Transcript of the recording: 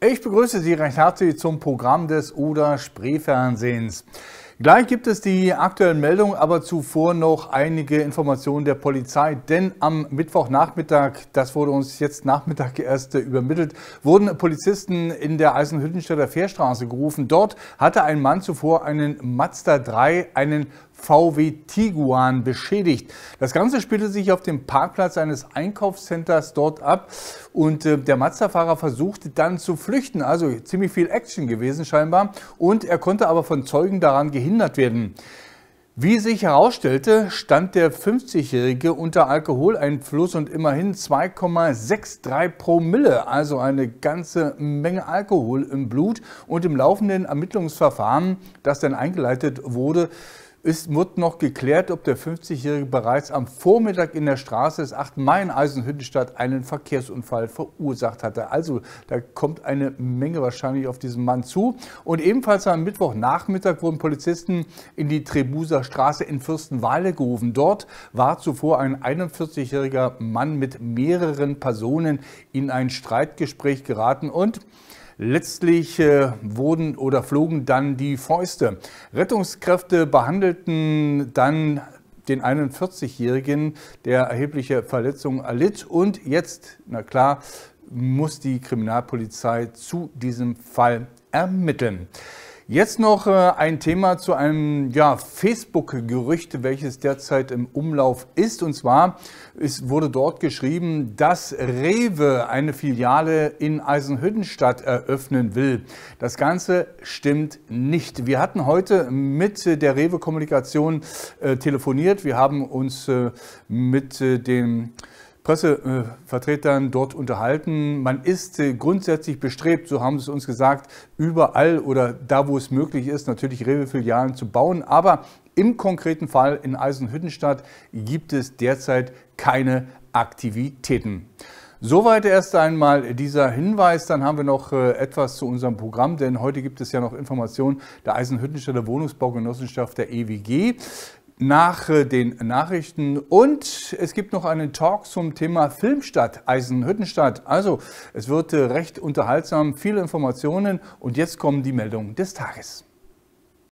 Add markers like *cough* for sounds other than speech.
Ich begrüße Sie recht herzlich zum Programm des Oder Spreefernsehens. Gleich gibt es die aktuellen Meldungen, aber zuvor noch einige Informationen der Polizei. Denn am Mittwochnachmittag, das wurde uns jetzt Nachmittag *laughs* erst übermittelt, wurden Polizisten in der Eisenhüttenstädter Fährstraße gerufen. Dort hatte ein Mann zuvor einen Mazda 3, einen VW Tiguan beschädigt. Das Ganze spielte sich auf dem Parkplatz eines Einkaufscenters dort ab und äh, der Mazda-Fahrer versuchte dann zu flüchten. Also ziemlich viel Action gewesen scheinbar und er konnte aber von Zeugen daran gehindert verhindert werden. Wie sich herausstellte, stand der 50-Jährige unter Alkoholeinfluss und immerhin 2,63 Promille, also eine ganze Menge Alkohol im Blut. Und im laufenden Ermittlungsverfahren, das dann eingeleitet wurde, ist, wird noch geklärt, ob der 50-Jährige bereits am Vormittag in der Straße des 8. Mai in Eisenhüttenstadt einen Verkehrsunfall verursacht hatte. Also da kommt eine Menge wahrscheinlich auf diesen Mann zu. Und ebenfalls am Mittwochnachmittag wurden Polizisten in die Trebuser Straße in Fürstenwalde gerufen. Dort war zuvor ein 41-jähriger Mann mit mehreren Personen in ein Streitgespräch geraten und Letztlich äh, wurden oder flogen dann die Fäuste. Rettungskräfte behandelten dann den 41-Jährigen, der erhebliche Verletzungen erlitt. Und jetzt, na klar, muss die Kriminalpolizei zu diesem Fall ermitteln. Jetzt noch äh, ein Thema zu einem ja, Facebook-Gerücht, welches derzeit im Umlauf ist. Und zwar es wurde dort geschrieben, dass Rewe eine Filiale in Eisenhüttenstadt eröffnen will. Das Ganze stimmt nicht. Wir hatten heute mit der Rewe-Kommunikation äh, telefoniert. Wir haben uns äh, mit dem Pressevertretern äh, dort unterhalten. Man ist äh, grundsätzlich bestrebt, so haben sie es uns gesagt, überall oder da, wo es möglich ist, natürlich Rewe-Filialen zu bauen. Aber im konkreten Fall in Eisenhüttenstadt gibt es derzeit keine Aktivitäten. Soweit erst einmal dieser Hinweis. Dann haben wir noch äh, etwas zu unserem Programm, denn heute gibt es ja noch Informationen der Eisenhüttenstädter Wohnungsbaugenossenschaft der EWG nach den Nachrichten und es gibt noch einen Talk zum Thema Filmstadt Eisenhüttenstadt. Also es wird äh, recht unterhaltsam, viele Informationen und jetzt kommen die Meldungen des Tages.